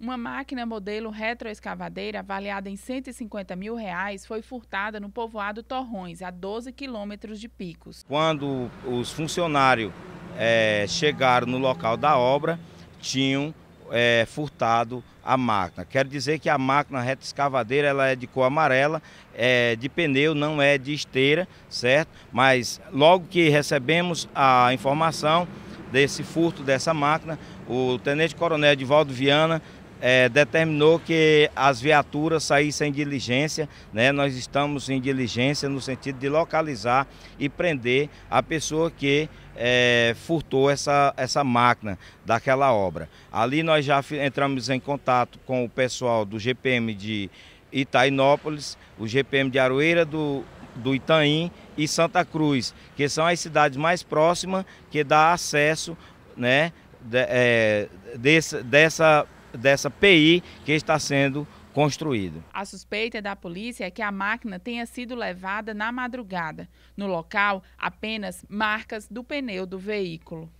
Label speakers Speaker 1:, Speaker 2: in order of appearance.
Speaker 1: Uma máquina modelo retroescavadeira avaliada em 150 mil reais foi furtada no povoado Torrões, a 12 quilômetros de Picos.
Speaker 2: Quando os funcionários é, chegaram no local da obra, tinham é, furtado a máquina. Quero dizer que a máquina retroescavadeira ela é de cor amarela, é de pneu, não é de esteira, certo? Mas logo que recebemos a informação desse furto dessa máquina, o tenente coronel Edivaldo Viana é, determinou que as viaturas saíssem em diligência, né? nós estamos em diligência no sentido de localizar e prender a pessoa que é, furtou essa, essa máquina daquela obra. Ali nós já entramos em contato com o pessoal do GPM de Itainópolis, o GPM de Aroeira do, do Itaim e Santa Cruz, que são as cidades mais próximas que dá acesso né, de, é, desse, dessa dessa PI que está sendo construída.
Speaker 1: A suspeita da polícia é que a máquina tenha sido levada na madrugada. No local, apenas marcas do pneu do veículo.